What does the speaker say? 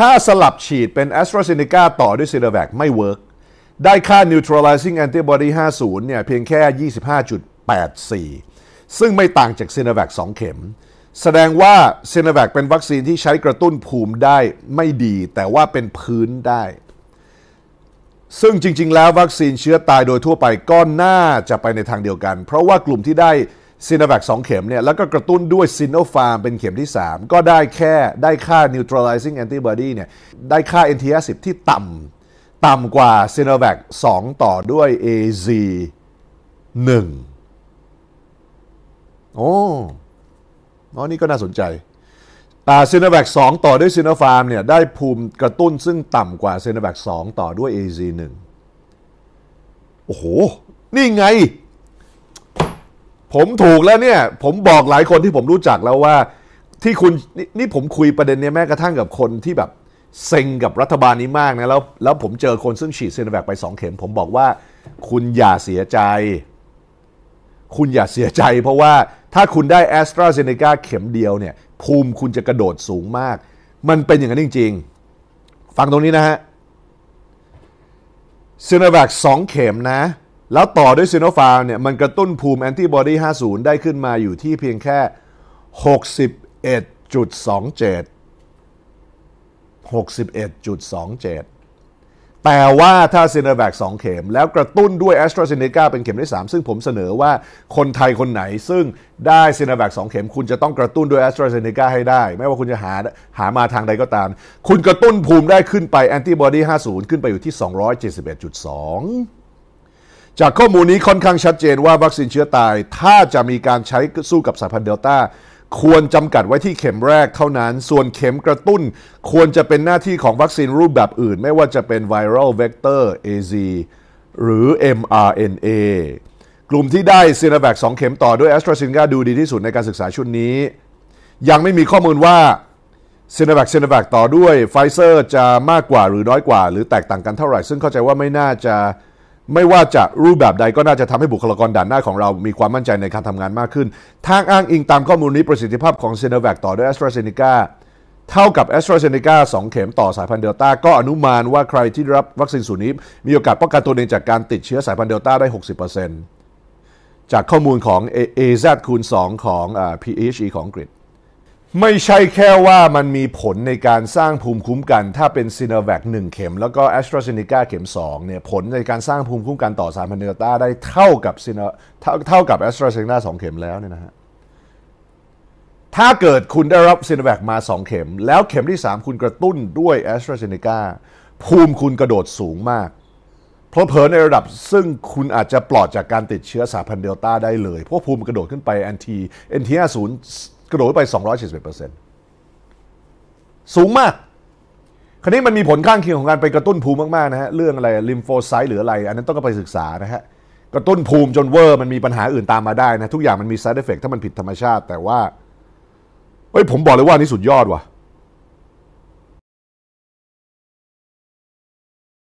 ถ้าสลับฉีดเป็น a s t r a z เซ e c a ต่อด้วย s i n o v a c ไม่เวิร์กได้ค่า neutralizing antibody 50เนี่ยเพียงแค่ 25.84 ซึ่งไม่ต่างจาก s i n o v a c 2เข็ม แสดงว่า s i n o v a c เป็นวัคซีนที่ใช้กระตุ้นภูมิได้ไม่ดีแต่ว่าเป็นพื้นได้ ซึ่งจริง ๆ แล้ววัคซีนเชื้อตายโดยทั่วไปก็น่าจะไปในทางเดียวกัน เพราะว่ากลุ่มที่ได้ซีโนแวคสองเข็มเนี่ยแล้วก็กระตุ้นด้วยซีโนฟาร์มเป็นเข็มที่ 3 ก็ได้แค่ได้ค่า neutralizing antibody เนี่ยได้ค่า NTS 10ที่ต่ำต่ำกว่าซีโนแวค2ต่อด้วย AZ 1โอ้น้อนี่ก็น่าสนใจซีโนแวค2ต่อด้วยซีโนฟาร์มเนี่ยได้ภูมิกระตุ้นซึ่งต่ำกว่าซีโนแวค2ต่อด้วย AZ 1โอ้โห นี่ไงผมถูกแล้วเนี่ย ผมบอกหลายคนที่ผมรู้จักแล้วว่าที่คุณนนี่ผมคุยประเด็นเนี้ยแม้กระทั่งกับคนที่แบบเซ็งกับรัฐบาลนี้มากนะแล้วแล้วผมเจอคนซึ่งฉีดซีโนแวคไปสองเข็ม ผมบอกว่า คุณอย่าเสียใจ คุณอย่าเสียใจเพราะว่าถ้าคุณได้แอสตราเซเนกาเข็มเดียวเนี่ย ภูมิคุณจะกระโดดสูงมาก มันเป็นอย่างนั้นจริงๆฟังตรงนี้นะฮะซีโนแวคสองเข็มนะแล้วต่อด้วยซีโนฟาร์มเนี่ยมันกระตุ้นภูมิแอนติบอดี 50 ได้ขึ้นมาอยู่ที่เพียงแค่ 61.27 61.27 แต่ว่าถ้าซีโนแวค2เข็ม แล้วกระตุ้นด้วยแอสตราเซเนกาเป็นเข็มที่3ซึ่งผมเสนอว่าคนไทยคนไหนซึ่งได้ซีโนแวค2เข็มคุณจะต้องกระตุ้นด้วยแอสตราเซเนกาให้ได้ ไม่ว่าคุณจะหาหามาทางใดก็ตาม คุณกระตุ้นภูมิได้ขึ้นไปแอนติบอดี 50 ขึ้นไปอยู่ที่ 271.2จากข้อมูลนี้ค่อนข้างชัดเจนว่าวัคซีนเชื้อตาย ถ้าจะมีการใช้สู้กับสายพันธุ์เดลต้าควรจำกัดไว้ที่เข็มแรกเท่านั้น ส่วนเข็มกระตุ้นควรจะเป็นหน้าที่ของวัคซีนรูปแบบอื่น ไม่ว่าจะเป็นไวรัลเวกเตอร์ AZ หรือ mRNA กลุ่มที่ได้ซีโนแวค2เข็มต่อด้วยแอสตราซินกาดูดีที่สุดในการศึกษาชุดนี้ ยังไม่มีข้อมูลว่าซีโนแวคซีโนแวคต่อด้วยไฟเซอร์จะมากกว่าหรือน้อยกว่า หรือแตกต่างกันเท่าไหร่ ซึ่งเข้าใจว่าไม่น่าจะไม่ว่าจะรูปแบบใดก็น่าจะทำให้บุคลากรด่านหน้าของเรามีความมั่นใจในการทำงานมากขึ้น ทางอ้างอิงตามข้อมูลนี้ประสิทธิภาพของเซโนแวคต่อด้วยแอสตราเซเนกาเท่ากับแอสตราเซเนกาสองเข็มต่อสายพันธุ์เดลต้าก็อนุมานว่าใครที่รับวัคซีนสูนี้มีโอกาสป้องกันตัวเองจากการติดเชื้อสายพันธุ์เดลต้าได้ 60%จากข้อมูลของ AZ คูณ2ของ PHE ของอังกฤษไม่ใช่แค่ว่ามันมีผลในการสร้างภูมิคุ้มกัน ถ้าเป็นซีโนแวคหนึ่งเข็ม แล้วก็แอสตราเซเนกาเข็ม2เนี่ยผลในการสร้างภูมิคุ้มกันต่อสารพันธุลต้าได้เท่ากับซีโนเท่าเท่ากับแอสตราเซเนกาสองเข็มแล้วเนี่ยนะฮะถ้าเกิดคุณได้รับซีโนแวคมา2เข็ม แล้วเข็มที่ 3 คุณกระตุ้นด้วยแอสตราเซเนกาภูมิคุณกระโดดสูงมาก เพราะเผลอในระดับซึ่งคุณอาจจะปลอดจากการติดเชื้อสายพันธุ์เดลต้าได้เลยเพราะภูมิกระโดดขึ้นไปแอนทีเอ็นทีห้าศูนย์กระโดดไป 2 7 1สูงมาก คราวนี้มันมีผลข้างเคียงของการไปกระตุ้นภูมิมากๆนะฮะ เรื่องอะไร ลิมโฟไซต์หรืออะไร อันนั้นต้องไปศึกษานะฮะ กระตุ้นภูมิจนเวอร์มันมีปัญหาอื่นตามมาได้นะ ทุกอย่างมันมี side effect ถ้ามันผิดธรรมชาติ แต่ว่าเฮ้ยผมบอกเลยว่านี่สุดยอดว่ะ